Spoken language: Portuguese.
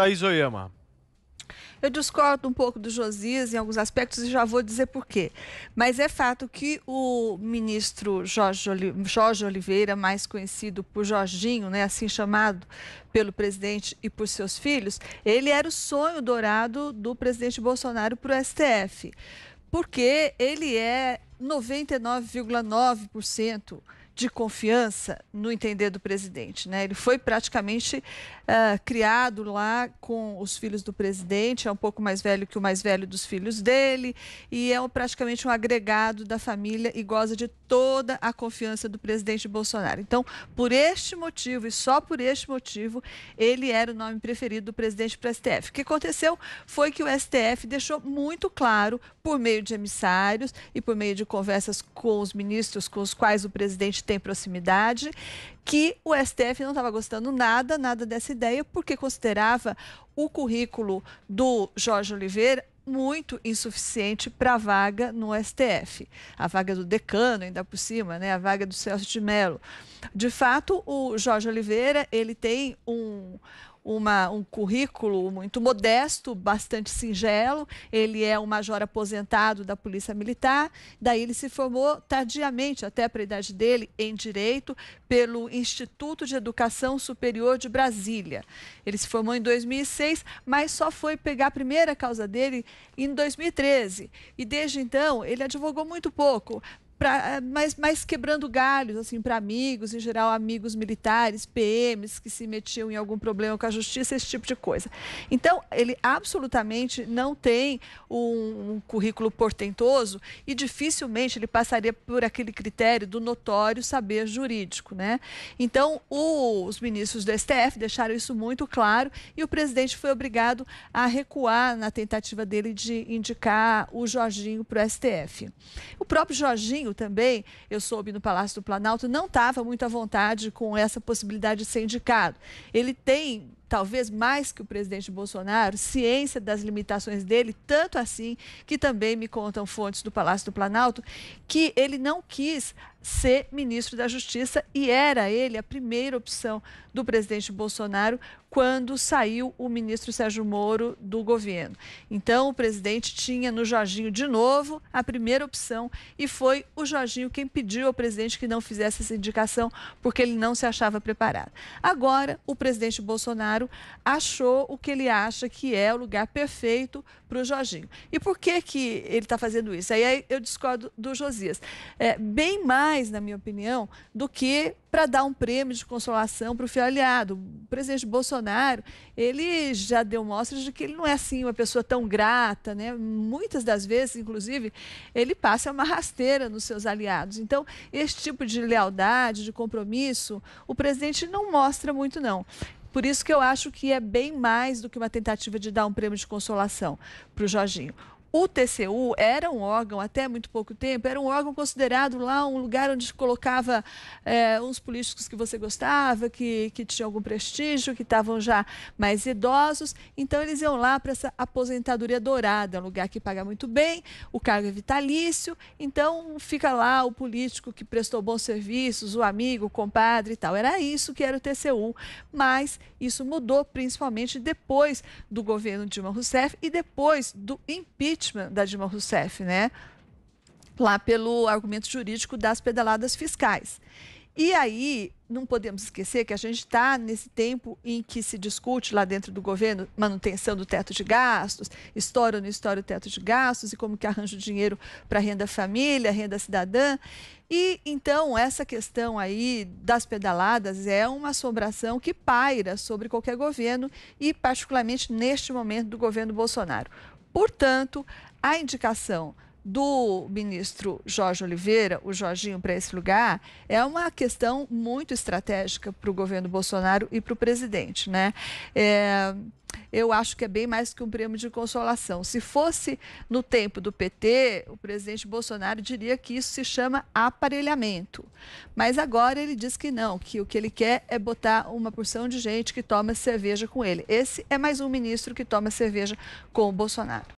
Thaís Oyama. Eu discordo um pouco do Josias em alguns aspectos e já vou dizer por quê. Mas é fato que o ministro Jorge Oliveira, mais conhecido por Jorginho, né, assim chamado pelo presidente e por seus filhos, ele era o sonho dourado do presidente Bolsonaro para o STF. Porque ele é 99,9% de confiança no entender do presidente. Né? Ele foi praticamente uh, criado lá com os filhos do presidente, é um pouco mais velho que o mais velho dos filhos dele, e é um, praticamente um agregado da família e goza de toda a confiança do presidente Bolsonaro. Então, por este motivo e só por este motivo, ele era o nome preferido do presidente para o STF. O que aconteceu foi que o STF deixou muito claro, por meio de emissários e por meio de conversas com os ministros com os quais o presidente tem proximidade, que o STF não estava gostando nada, nada dessa ideia, porque considerava o currículo do Jorge Oliveira muito insuficiente para a vaga no STF. A vaga do decano, ainda por cima, né? a vaga do Celso de Mello. De fato, o Jorge Oliveira ele tem um, uma, um currículo muito modesto, bastante singelo. Ele é um major aposentado da Polícia Militar. Daí ele se formou tardiamente, até para a idade dele, em Direito, pelo Instituto de Educação Superior de Brasília. Ele se formou em 2006, mas só foi pegar a primeira causa dele em 2013. E desde então, ele advogou muito pouco, pra, eh, mas, mas quebrando galhos, assim, para amigos, em geral, amigos militares, PMs que se metiam em algum problema com a justiça, esse tipo de coisa. Então, ele absolutamente não tem um, um currículo portentoso e dificilmente ele passaria por aquele critério do notório saber jurídico, né? Então, o, os ministros do STF deixaram isso muito claro e o presidente foi obrigado a recuar na tentativa dele de indicar o Jorginho para o STF. O próprio Jorginho também, eu soube no Palácio do Planalto, não estava muito à vontade com essa possibilidade de ser indicado. Ele tem talvez mais que o presidente Bolsonaro, ciência das limitações dele, tanto assim que também me contam fontes do Palácio do Planalto que ele não quis ser ministro da Justiça e era ele a primeira opção do presidente Bolsonaro quando saiu o ministro Sérgio Moro do governo. Então, o presidente tinha no Jorginho de novo a primeira opção e foi o Jorginho quem pediu ao presidente que não fizesse essa indicação porque ele não se achava preparado. Agora, o presidente Bolsonaro Bolsonaro achou o que ele acha que é o lugar perfeito para o Jorginho. E por que, que ele está fazendo isso? Aí eu discordo do Josias. É, bem mais, na minha opinião, do que para dar um prêmio de consolação para o fiel aliado. O presidente Bolsonaro, ele já deu mostras de que ele não é assim uma pessoa tão grata, né? Muitas das vezes, inclusive, ele passa uma rasteira nos seus aliados. Então, esse tipo de lealdade, de compromisso, o presidente não mostra muito não. Por isso que eu acho que é bem mais do que uma tentativa de dar um prêmio de consolação para o Jorginho. O TCU era um órgão, até muito pouco tempo, era um órgão considerado lá um lugar onde colocava é, uns políticos que você gostava, que, que tinham algum prestígio, que estavam já mais idosos. Então, eles iam lá para essa aposentadoria dourada, um lugar que paga muito bem, o cargo é vitalício. Então, fica lá o político que prestou bons serviços, o amigo, o compadre e tal. Era isso que era o TCU. Mas isso mudou, principalmente depois do governo Dilma Rousseff e depois do impeachment impeachment da Dilma Rousseff, né? Lá pelo argumento jurídico das pedaladas fiscais. E aí, não podemos esquecer que a gente está nesse tempo em que se discute lá dentro do governo manutenção do teto de gastos, história ou não história o teto de gastos e como que arranja o dinheiro para renda família, renda cidadã. E então essa questão aí das pedaladas é uma assombração que paira sobre qualquer governo e particularmente neste momento do governo Bolsonaro. Portanto, a indicação do ministro Jorge Oliveira, o Jorginho, para esse lugar, é uma questão muito estratégica para o governo Bolsonaro e para o presidente. Né? É, eu acho que é bem mais que um prêmio de consolação. Se fosse no tempo do PT, o presidente Bolsonaro diria que isso se chama aparelhamento. Mas agora ele diz que não, que o que ele quer é botar uma porção de gente que toma cerveja com ele. Esse é mais um ministro que toma cerveja com o Bolsonaro.